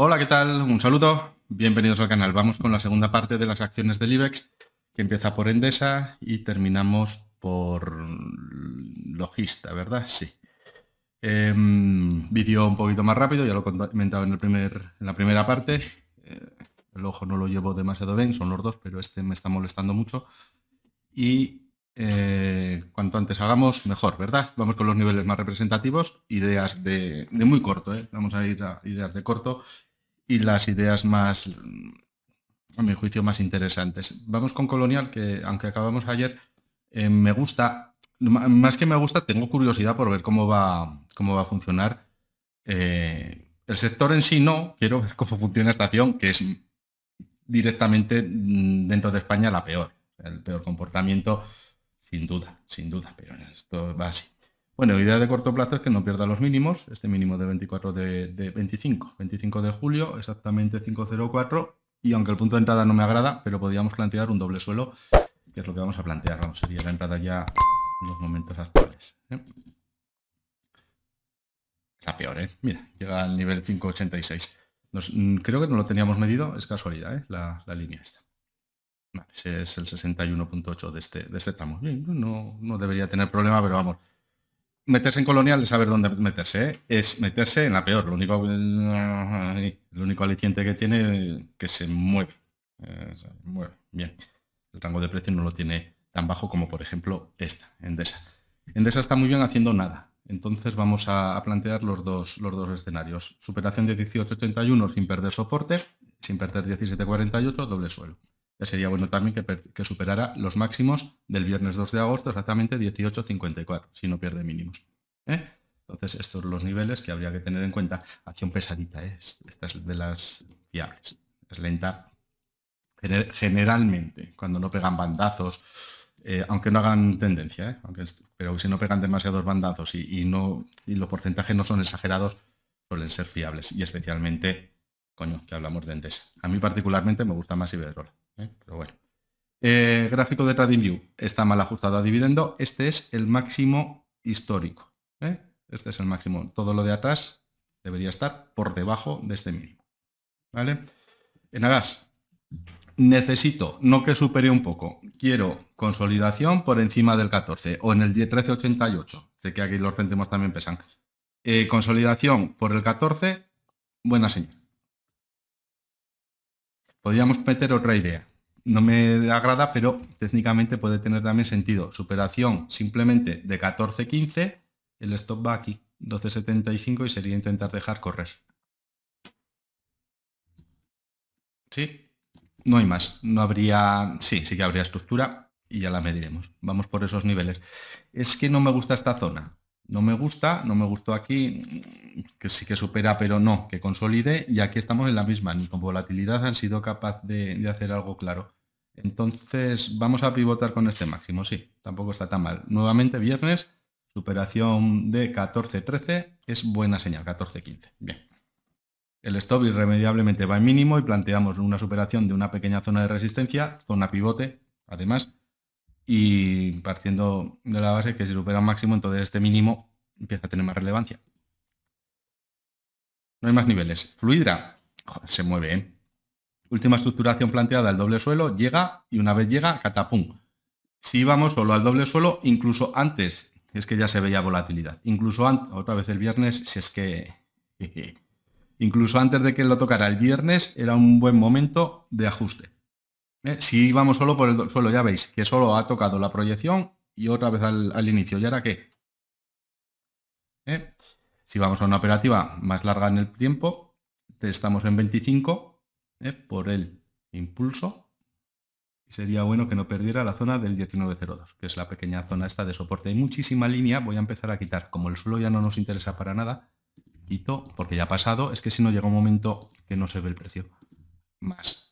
Hola, ¿qué tal? Un saludo. Bienvenidos al canal. Vamos con la segunda parte de las acciones del IBEX, que empieza por Endesa y terminamos por Logista, ¿verdad? Sí. Em, vídeo un poquito más rápido, ya lo he comentado en, el primer, en la primera parte. Eh, el ojo no lo llevo demasiado bien, son los dos, pero este me está molestando mucho. Y eh, cuanto antes hagamos, mejor, ¿verdad? Vamos con los niveles más representativos, ideas de, de muy corto, ¿eh? vamos a ir a ideas de corto y las ideas más, a mi juicio, más interesantes. Vamos con Colonial, que aunque acabamos ayer, eh, me gusta, más que me gusta, tengo curiosidad por ver cómo va, cómo va a funcionar. Eh, el sector en sí no, quiero ver cómo funciona esta acción, que es directamente mm, dentro de España la peor, el peor comportamiento, sin duda, sin duda, pero esto va así. Bueno, idea de corto plazo es que no pierda los mínimos, este mínimo de 24 de, 25, 25 de julio, exactamente 504, y aunque el punto de entrada no me agrada, pero podríamos plantear un doble suelo, que es lo que vamos a plantear, vamos, sería la entrada ya en los momentos actuales. ¿eh? La peor, ¿eh? Mira, llega al nivel 586. Mm, creo que no lo teníamos medido, es casualidad, ¿eh? la, línea esta. ese es el 61.8 de este, de este tramo. Bien, no, no debería tener problema, pero vamos, meterse en colonial es saber dónde meterse, ¿eh? es meterse en la peor. Lo único, lo único aliciente que tiene que eh, se mueve. Bien. El rango de precio no lo tiene tan bajo como por ejemplo esta, Endesa. Endesa está muy bien haciendo nada. Entonces vamos a, plantear los dos, los dos escenarios. Superación de 1881 sin perder soporte, sin perder 1748, doble suelo sería bueno también que, superara los máximos del viernes 2 de agosto, exactamente 18.54, si no pierde mínimos. ¿eh? Entonces, estos son los niveles que habría que tener en cuenta. Acción pesadita, ¿eh? esta es de las fiables. Es lenta generalmente, cuando no pegan bandazos, eh, aunque no hagan tendencia, ¿eh? pero si no pegan demasiados bandazos y, no, los porcentajes no son exagerados, suelen ser fiables. Y especialmente, coño, que hablamos de Endesa. A mí particularmente me gusta más Iberdrola. ¿eh? Pero bueno. Eh, gráfico de TradingView. Está mal ajustado a dividendo. Este es el máximo histórico. ¿eh? Este es el máximo. Todo lo de atrás debería estar por debajo de este mínimo. ¿Vale? En Agas, necesito, no que supere un poco, quiero consolidación por encima del 14 o en el 1388. Sé que aquí los céntimos también pesan. consolidación por el 14, buena señal. Podríamos meter otra idea. No me agrada, pero técnicamente puede tener también sentido. Superación simplemente de 14.15, el stop va aquí, 12.75 y sería intentar dejar correr. ¿Sí? No hay más. No habría... Sí, sí que habría estructura y ya la mediremos. Vamos por esos niveles. Es que no me gusta esta zona no me gusta, no me gustó aquí, que sí que supera, pero no, que consolide, y aquí estamos en la misma, ni con volatilidad han sido capaz de, hacer algo claro. Entonces vamos a pivotar con este máximo, sí, tampoco está tan mal. Nuevamente viernes, superación de 14 13 es buena señal, 14 15 bien. El stop irremediablemente va en mínimo y planteamos una superación de una pequeña zona de resistencia, zona pivote, además, y partiendo de la base que si supera un máximo, entonces este mínimo empieza a tener más relevancia. No hay más niveles. Fluidra, se mueve, ¿eh? Última estructuración planteada, el doble suelo, llega y una vez llega, catapum. Si vamos solo al doble suelo, incluso antes, es que ya se veía volatilidad, incluso antes, otra vez el viernes, si es que... Incluso antes de que lo tocara el viernes, era un buen momento de ajuste. Eh, si vamos solo por el suelo, ya veis que solo ha tocado la proyección y otra vez al, inicio. ¿Y ahora qué? Eh, si vamos a una operativa más larga en el tiempo, estamos en 25 eh, por el impulso. Y sería bueno que no perdiera la zona del 1902, que es la pequeña zona esta de soporte. Hay muchísima línea, voy a empezar a quitar. Como el suelo ya no nos interesa para nada, quito, porque ya ha pasado. Es que si no llega un momento que no se ve el precio. Más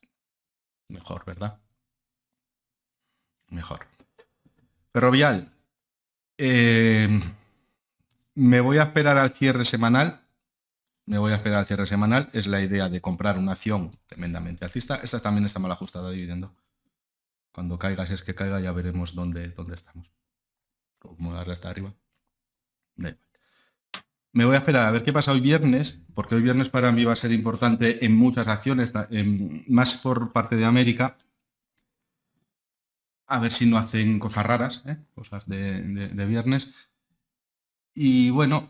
Mejor, ¿verdad? Mejor. Ferrovial. Eh, me voy a esperar al cierre semanal. Me voy a esperar al cierre semanal. Es la idea de comprar una acción tremendamente alcista. Esta también está mal ajustada dividendo. Cuando caiga, si es que caiga, ya veremos dónde, dónde estamos. Como darle hasta arriba me voy a esperar a ver qué pasa hoy viernes, porque hoy viernes para mí va a ser importante en muchas acciones, más por parte de América. A ver si no hacen cosas raras, ¿eh? cosas de, viernes. Y bueno,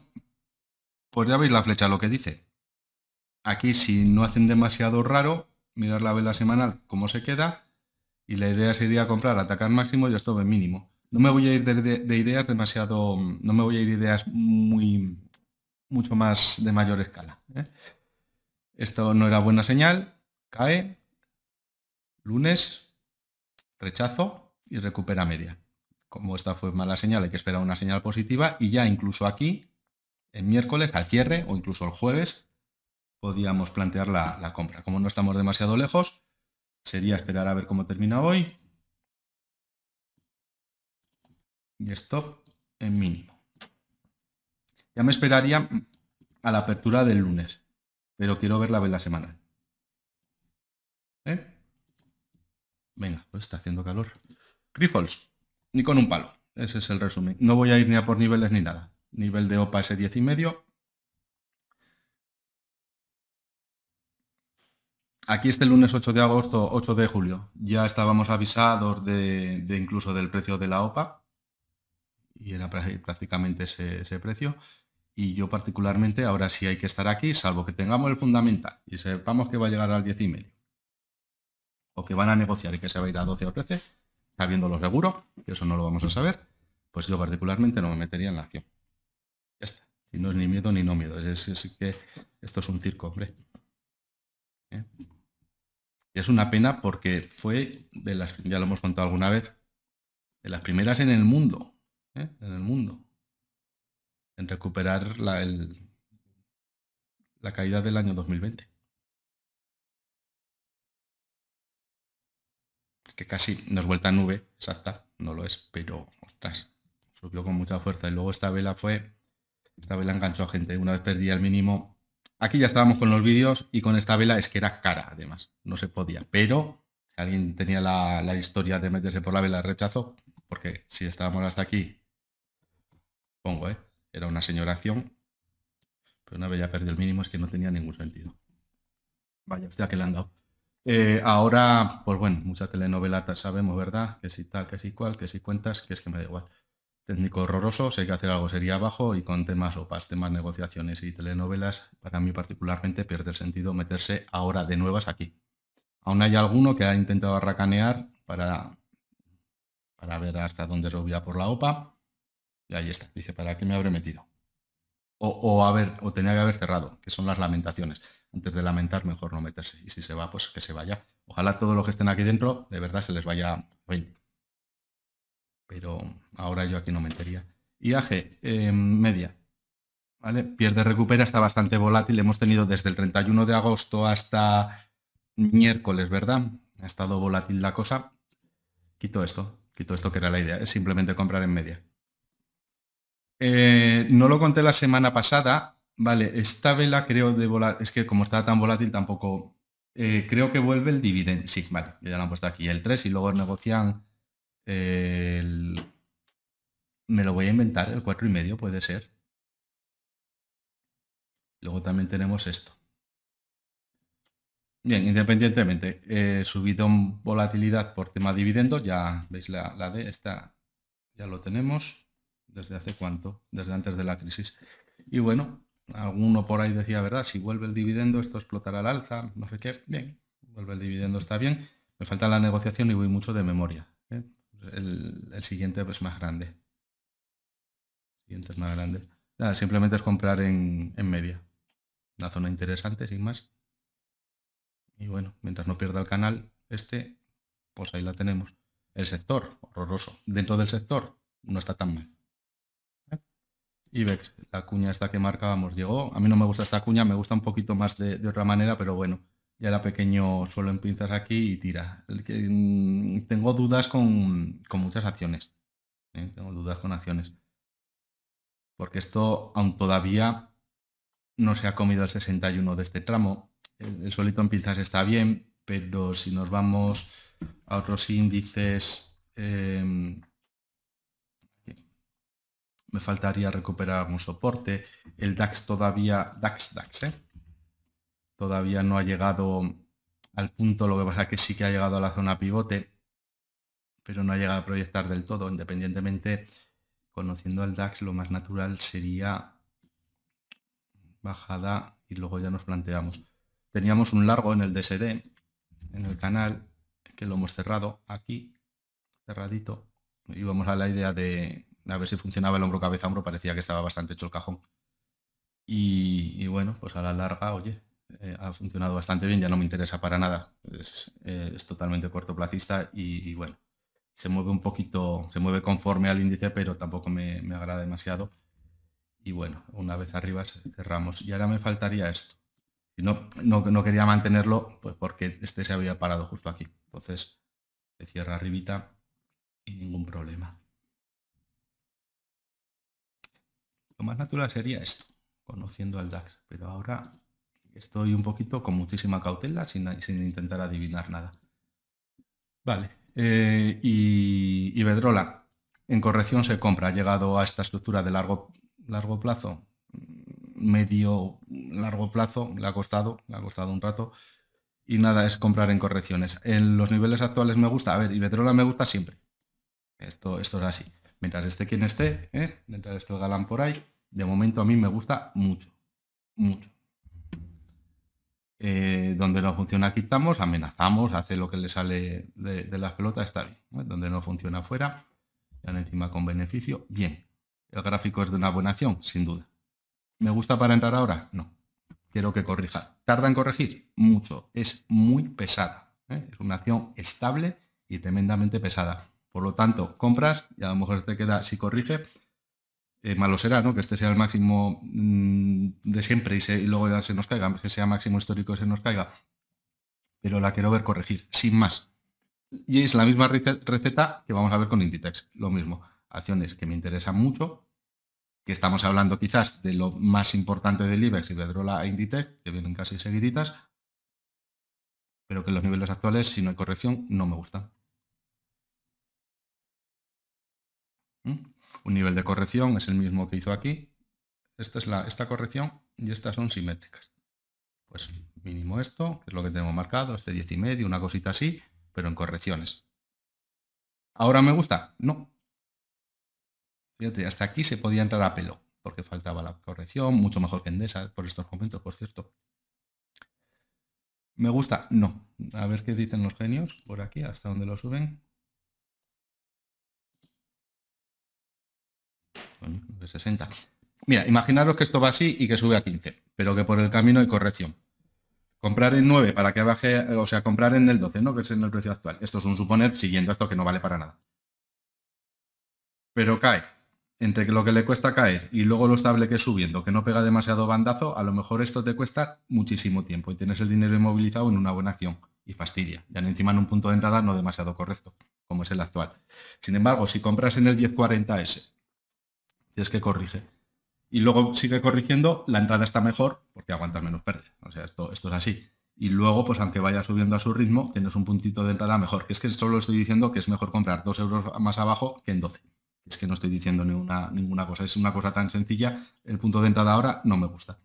pues ya veis la flecha lo que dice. Aquí si no hacen demasiado raro, mirar la vela semanal cómo se queda. Y la idea sería comprar, atacar máximo y esto mínimo. No me voy a ir de, de ideas demasiado, no me voy a ir ideas muy mucho más de mayor escala. ¿eh? Esto no era buena señal, cae, lunes, rechazo y recupera media. Como esta fue mala señal, hay que esperar una señal positiva y ya incluso aquí, el miércoles, al cierre o incluso el jueves, podíamos plantear la, la compra. Como no estamos demasiado lejos, sería esperar a ver cómo termina hoy. Y stop en mínimo. Ya me esperaría a la apertura del lunes, pero quiero verla ver la semana. ¿Eh? Venga, pues está haciendo calor. Grifols, ni con un palo. Ese es el resumen. No voy a ir ni a por niveles ni nada. Nivel de OPA es 10 y medio. Aquí este lunes 8 de agosto, 8 de julio, ya estábamos avisados de, incluso del precio de la OPA. Y era prácticamente ese, ese precio y yo particularmente ahora sí hay que estar aquí, salvo que tengamos el fundamental y sepamos que va a llegar al 10 y medio. O que van a negociar y que se va a ir a 12 o 13, sabiendo seguro, que eso no lo vamos a saber, pues yo particularmente no me metería en la acción. Ya está. Y no es ni miedo ni no miedo. Es, que esto es un circo, hombre. ¿Eh? Y es una pena porque fue de las, ya lo hemos contado alguna vez, de las primeras en el mundo. ¿eh? En el mundo en recuperar la, la caída del año 2020. Que casi nos vuelta nube, exacta, no lo es, pero ostras, subió con mucha fuerza. Y luego esta vela fue, esta vela enganchó a gente, una vez perdía el mínimo. Aquí ya estábamos con los vídeos y con esta vela es que era cara, además, no se podía. Pero si alguien tenía la, la historia de meterse por la vela, rechazo, porque si estábamos hasta aquí, pongo, ¿eh? Era una señora pero una vez ya perdió el mínimo es que no tenía ningún sentido. Vaya, hostia, que le han dado. Eh, ahora, pues bueno, mucha telenovela sabemos, ¿verdad? Que si tal, que si cual, que si cuentas, que es que me da igual. Técnico horroroso, sé que hacer algo sería abajo y con temas opas, temas negociaciones y telenovelas, para mí particularmente pierde el sentido meterse ahora de nuevas aquí. Aún hay alguno que ha intentado arracanear para, para ver hasta dónde rubia por la OPA, y Ahí está. Dice, ¿para qué me habré metido? O, a ver, o tenía que haber cerrado, que son las lamentaciones. Antes de lamentar, mejor no meterse. Y si se va, pues que se vaya. Ojalá todos los que estén aquí dentro, de verdad, se les vaya 20. Pero ahora yo aquí no metería. yaje en eh, media. ¿Vale? Pierde, recupera, está bastante volátil. Hemos tenido desde el 31 de agosto hasta miércoles, ¿verdad? Ha estado volátil la cosa. Quito esto, quito esto que era la idea. Es simplemente comprar en media. Eh, no lo conté la semana pasada. Vale, esta vela creo de volar, es que como está tan volátil tampoco, eh, creo que vuelve el dividendo. Sí, vale, ya lo han puesto aquí el 3 y luego negocian Me lo voy a inventar, el 4 y medio puede ser. Luego también tenemos esto. Bien, independientemente, eh, subido un volatilidad por tema dividendo. ya veis la, la de esta, ya lo tenemos. ¿Desde hace cuánto? Desde antes de la crisis. Y bueno, alguno por ahí decía, ¿verdad? Si vuelve el dividendo, esto explotará al alza, no sé qué. Bien, vuelve el dividendo, está bien. Me falta la negociación y voy mucho de memoria. ¿eh? El, siguiente es más grande. siguiente más grande. Nada, simplemente es comprar en, en media. Una zona interesante, sin más. Y bueno, mientras no pierda el canal este, pues ahí la tenemos. El sector, horroroso. Dentro del sector, no está tan mal. Ibex, la cuña esta que marcábamos, llegó. A mí no me gusta esta cuña, me gusta un poquito más de, otra manera, pero bueno, ya era pequeño suelo en pinzas aquí y tira. Mm, tengo dudas con, muchas acciones. ¿eh? Tengo dudas con acciones. Porque esto aún todavía no se ha comido el 61 de este tramo. El, solito suelito en pinzas está bien, pero si nos vamos a otros índices... Em, me faltaría recuperar un soporte. El DAX todavía, DAX, DAX, ¿eh? todavía no ha llegado al punto, lo que pasa es que sí que ha llegado a la zona pivote, pero no ha llegado a proyectar del todo. Independientemente, conociendo al DAX, lo más natural sería bajada y luego ya nos planteamos. Teníamos un largo en el DSD, en el canal, que lo hemos cerrado aquí, cerradito. Íbamos a la idea de a ver si funcionaba el hombro cabeza hombro, parecía que estaba bastante hecho el cajón. Y, bueno, pues a la larga, oye, eh, ha funcionado bastante bien, ya no me interesa para nada, es, eh, totalmente cortoplacista y, bueno, se mueve un poquito, se mueve conforme al índice, pero tampoco me, agrada demasiado. Y bueno, una vez arriba cerramos. Y ahora me faltaría esto. no, no, no quería mantenerlo, pues porque este se había parado justo aquí. Entonces se cierra arribita y ningún problema. Lo más natural sería esto, conociendo al DAX, pero ahora estoy un poquito con muchísima cautela sin, intentar adivinar nada. Vale, eh, y Bedrola. en corrección se compra, ha llegado a esta estructura de largo, largo plazo, mm, medio largo plazo, le ha costado, le ha costado un rato, y nada, es comprar en correcciones. En los niveles actuales me gusta, a ver, Iberdrola me gusta siempre, esto, esto es así mientras esté quien esté, ¿eh? mientras esté el galán por ahí, de momento a mí me gusta mucho, mucho. Eh, donde no funciona quitamos, amenazamos, hace lo que le sale de, las pelotas, está bien. Donde no funciona afuera, ya encima con beneficio, bien. ¿El gráfico es de una buena acción? Sin duda. ¿Me gusta para entrar ahora? No. Quiero que corrija. ¿Tarda en corregir? Mucho. Es muy pesada. ¿eh? Es una acción estable y tremendamente pesada. Por lo tanto, compras y a lo mejor te queda, si corrige, eh, malo será, ¿no? Que este sea el máximo mm, de siempre y, luego ya se nos caiga, que sea máximo histórico y se nos caiga. Pero la quiero ver corregir, sin más. Y es la misma receta que vamos a ver con Inditex, lo mismo. Acciones que me interesan mucho, que estamos hablando quizás de lo más importante del IBEX, Iberdrola e Inditex, que vienen casi seguiditas, pero que los niveles actuales, si no hay corrección, no me gustan. Un nivel de corrección es el mismo que hizo aquí. Esta, es la, esta corrección y estas son simétricas. Pues mínimo esto, que es lo que tengo marcado, este 10 y medio, una cosita así, pero en correcciones. ¿Ahora me gusta? No. Fíjate, hasta aquí se podía entrar a pelo, porque faltaba la corrección, mucho mejor que en Endesa por estos momentos, por cierto. ¿Me gusta? No. A ver qué dicen los genios por aquí, hasta dónde lo suben. 60. Mira, imaginaros que esto va así y que sube a 15, pero que por el camino hay corrección. Comprar en 9 para que baje, o sea, comprar en el 12, ¿no? Que es en el precio actual. Esto es un suponer siguiendo esto que no vale para nada. Pero cae. Entre lo que le cuesta caer y luego lo estable que es subiendo, que no pega demasiado bandazo, a lo mejor esto te cuesta muchísimo tiempo y tienes el dinero inmovilizado en una buena acción y fastidia. Ya encima en un punto de entrada no demasiado correcto, como es el actual. Sin embargo, si compras en el 1040S es que corrige. Y luego sigue corrigiendo, la entrada está mejor porque aguantas menos pérdida. O sea, esto, esto es así. Y luego, pues aunque vaya subiendo a su ritmo, tienes un puntito de entrada mejor. Que es que solo estoy diciendo que es mejor comprar 2 euros más abajo que en 12. Es que no estoy diciendo ninguna, ninguna cosa. Es una cosa tan sencilla. El punto de entrada ahora no me gusta.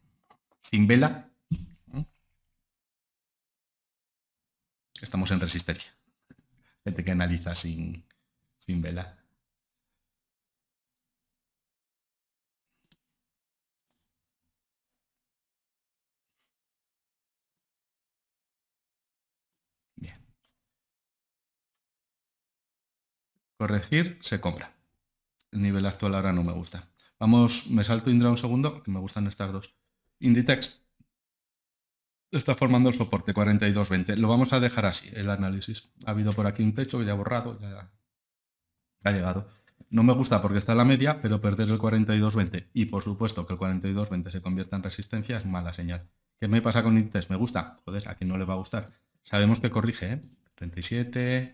Sin vela. ¿eh? Estamos en resistencia. Gente que analiza sin, sin vela. corregir, se compra. El nivel actual ahora no me gusta. Vamos, me salto Indra un segundo, que me gustan estas dos. Inditex está formando el soporte 42.20. Lo vamos a dejar así, el análisis. Ha habido por aquí un techo que ya ha borrado, ya ha llegado. No me gusta porque está la media, pero perder el 42.20 y por supuesto que el 42.20 se convierta en resistencia es mala señal. ¿Qué me pasa con Inditex? ¿Me gusta? Joder, ¿a quien no le va a gustar? Sabemos que corrige, 37, ¿eh?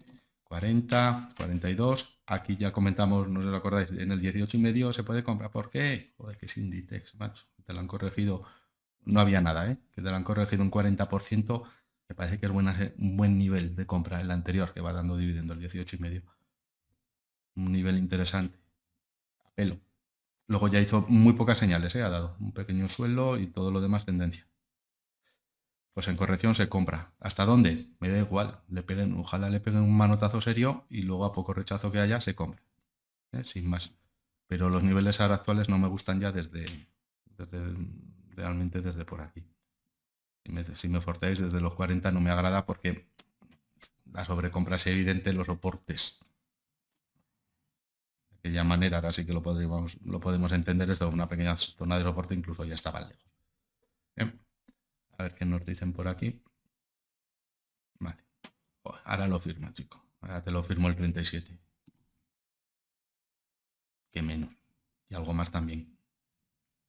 40, 42. Aquí ya comentamos, no os lo acordáis, en el 18 y medio se puede comprar. ¿Por qué? Joder, que es Inditex, macho. Te lo han corregido, no había nada, ¿eh? Que te lo han corregido un 40%. Me parece que es buena, un buen nivel de compra el anterior que va dando dividendo el 18 y medio. Un nivel interesante. Apelo. Luego ya hizo muy pocas señales, ¿eh? ha dado un pequeño suelo y todo lo demás tendencia pues en corrección se compra. ¿Hasta dónde? Me da igual. Le peguen, ojalá le peguen un manotazo serio y luego a poco rechazo que haya se compra. ¿eh? Sin más. Pero los niveles ahora actuales no me gustan ya desde, realmente desde por aquí. Si me, si desde los 40 no me agrada porque la sobrecompra es evidente los soportes. De aquella manera, ahora sí que lo, podríamos, lo podemos entender, esto una pequeña zona de soporte incluso ya estaba lejos. ¿eh? A ver qué nos dicen por aquí. Vale. Oh, ahora lo firmo, chico. Ahora te lo firmo el 37. Que menos. Y algo más también.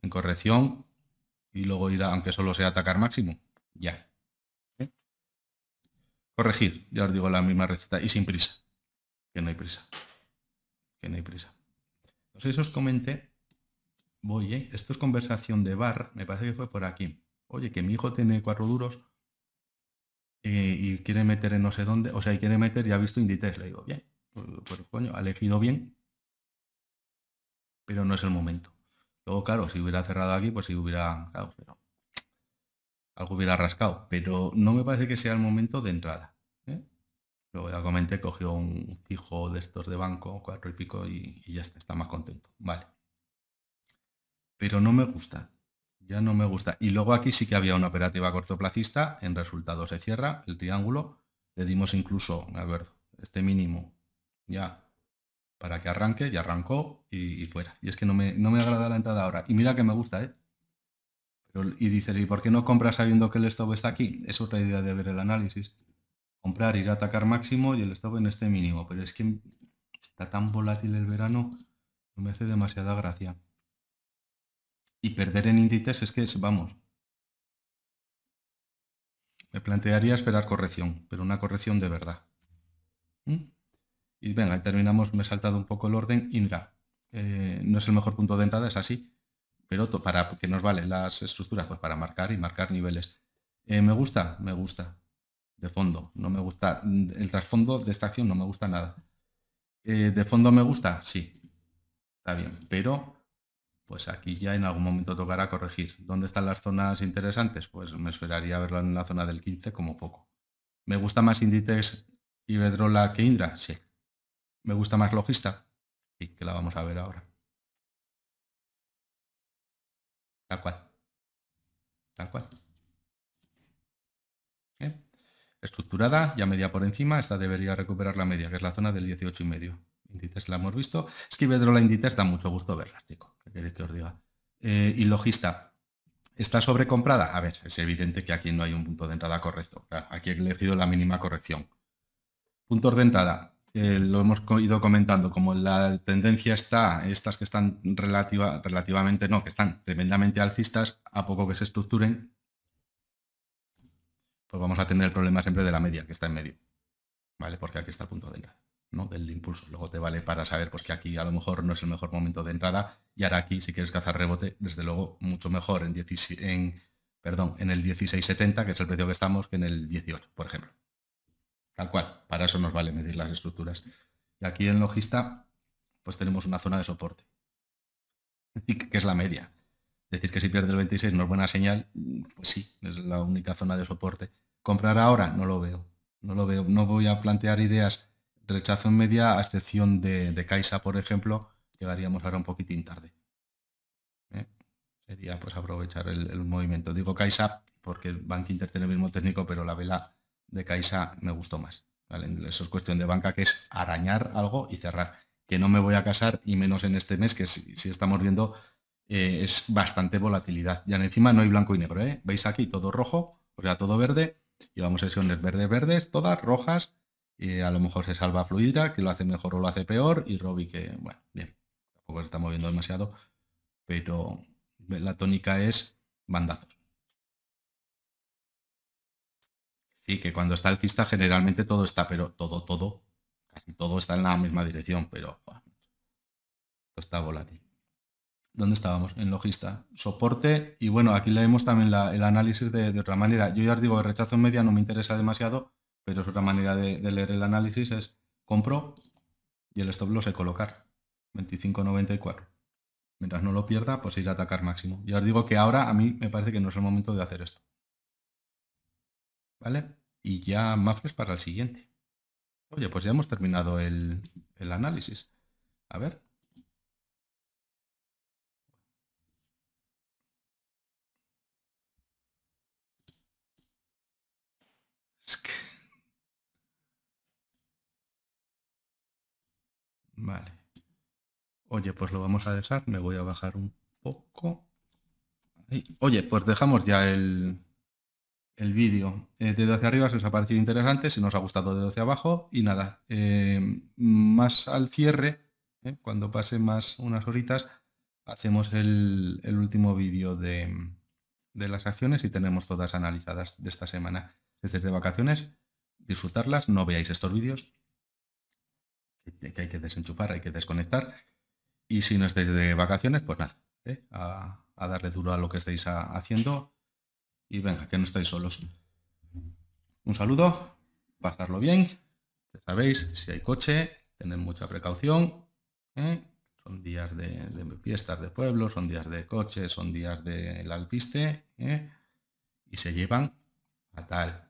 En corrección. Y luego irá aunque solo sea atacar máximo. Ya. ¿Eh? Corregir. Ya os digo la misma receta. Y sin prisa. Que no hay prisa. Que no hay prisa. Entonces os comenté. Voy, ¿eh? Esto es conversación de bar. Me parece que fue por aquí oye, que mi hijo tiene cuatro duros eh, y quiere meter en no sé dónde, o sea, y quiere meter, y ha visto Inditex, le digo, bien, pues, pues, coño, ha elegido bien, pero no es el momento. Luego, claro, si hubiera cerrado aquí, pues si hubiera, algo hubiera rascado, pero no me parece que sea el momento de entrada. ¿eh? Luego ya comenté, cogió un fijo de estos de banco, cuatro y pico, y, y ya está, está más contento. Vale. Pero no me gusta. Ya no me gusta. Y luego aquí sí que había una operativa cortoplacista. En resultado se cierra el triángulo. Le dimos incluso, a ver, este mínimo ya para que arranque, ya arrancó y, fuera. Y es que no me, no me, agrada la entrada ahora. Y mira que me gusta, ¿eh? y dice, ¿y por qué no compras sabiendo que el stop está aquí? Es otra idea de ver el análisis. Comprar, ir a atacar máximo y el stop en este mínimo. Pero es que está tan volátil el verano, no me hace demasiada gracia. Y perder en índices es que vamos. Me plantearía esperar corrección, pero una corrección de verdad. ¿Mm? Y venga, ahí terminamos, me he saltado un poco el orden. Indra, eh, no es el mejor punto de entrada, es así, pero para que nos valen las estructuras, pues para marcar y marcar niveles. Eh, me gusta, me gusta, de fondo, no me gusta, mm, el trasfondo de esta acción no me gusta nada. Eh, de fondo me gusta, sí, está bien, pero pues aquí ya en algún momento tocará corregir. ¿Dónde están las zonas interesantes? Pues me esperaría verla en la zona del 15 como poco. ¿Me gusta más Inditex Bedrola que Indra? Sí. ¿Me gusta más Logista? Sí, que la vamos a ver ahora. Tal cual. Tal cual. Estructurada, ya media por encima, esta debería recuperar la media, que es la zona del 18 y medio. Inditex la hemos visto. Es que Iberdrola e Inditex da mucho gusto verla, chico. ¿Qué queréis que os diga? Eh, y Logista, ¿está sobrecomprada? A ver, es evidente que aquí no hay un punto de entrada correcto. Aquí he elegido la mínima corrección. Puntos de entrada, eh, lo hemos ido comentando, como la tendencia está, estas que están relativa, relativamente, no, que están tremendamente alcistas, a poco que se estructuren, pues vamos a tener el problema siempre de la media, que está en medio. ¿Vale? Porque aquí está el punto de entrada del impulso. Luego te vale para saber pues, que aquí a lo mejor no es el mejor momento de entrada y ahora aquí, si quieres cazar rebote, desde luego mucho mejor en, 10, en, perdón, en el 1670, que es el precio que estamos, que en el 18, por ejemplo. Tal cual, para eso nos vale medir las estructuras. Y aquí en logista, pues tenemos una zona de soporte, que es la media. Decir que si pierde el 26 no es buena señal, pues sí, es la única zona de soporte. Comprar ahora no lo veo. No lo veo. No voy a plantear ideas rechazo en media, a excepción de, de Caixa, por ejemplo, llegaríamos ahora un poquitín tarde. ¿eh? Sería pues aprovechar el, movimiento. Digo Caixa porque el Bank Inter tiene el mismo técnico, pero la vela de Caixa me gustó más. Eso es cuestión de banca, que es arañar algo y cerrar. Que no me voy a casar, y menos en este mes, que si, estamos viendo eh, es bastante volatilidad. Ya encima no hay blanco y negro, ¿eh? Veis aquí todo rojo, o sea, todo verde. Llevamos sesiones verdes, verdes, todas rojas, eh, a lo mejor se salva fluida, que lo hace mejor o lo hace peor, y Robbie que, bueno, bien, tampoco se está moviendo demasiado, pero la tónica es bandazos. Sí, que cuando está alcista generalmente todo está, pero todo, todo, casi todo está en la misma dirección, pero está volátil. ¿Dónde estábamos? En logista. Soporte. Y bueno, aquí leemos también el análisis de, de, otra manera. Yo ya os digo, el rechazo en media no me interesa demasiado pero es otra manera de, leer el análisis, es compro y el stop loss sé colocar, 25.94. Mientras no lo pierda, pues ir a atacar máximo. Ya os digo que ahora a mí me parece que no es el momento de hacer esto. ¿Vale? Y ya Mafres para el siguiente. Oye, pues ya hemos terminado el análisis. A ver, Vale. Oye, pues lo vamos a dejar. Me voy a bajar un poco. Oye, pues dejamos ya el, el vídeo. Eh, de hacia arriba si os ha parecido interesante, si nos ha gustado de hacia abajo y nada. Eh, más al cierre, eh, cuando pase más unas horitas, hacemos el, último vídeo de, de, las acciones y tenemos todas analizadas de esta semana. Desde de vacaciones, disfrutarlas, no veáis estos vídeos, que hay que desenchufar, hay que desconectar. Y si no estáis de vacaciones, pues nada, ¿eh? a, darle duro a lo que estáis haciendo. Y venga, que no estáis solos. Un saludo, pasarlo bien. Ya sabéis, si hay coche, tened mucha precaución. ¿eh? Son días de, fiestas de pueblo, son días de coche, son días del alpiste. ¿eh? Y se llevan fatal.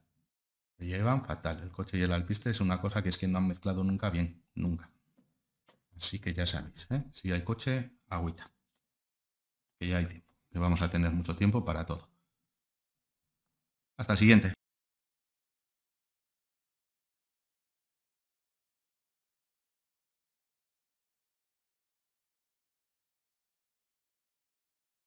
Se llevan fatal. El coche y el alpiste es una cosa que es que no han mezclado nunca bien nunca. Así que ya sabéis, ¿eh? si hay coche, agüita. Que ya hay tiempo, que vamos a tener mucho tiempo para todo. Hasta el siguiente.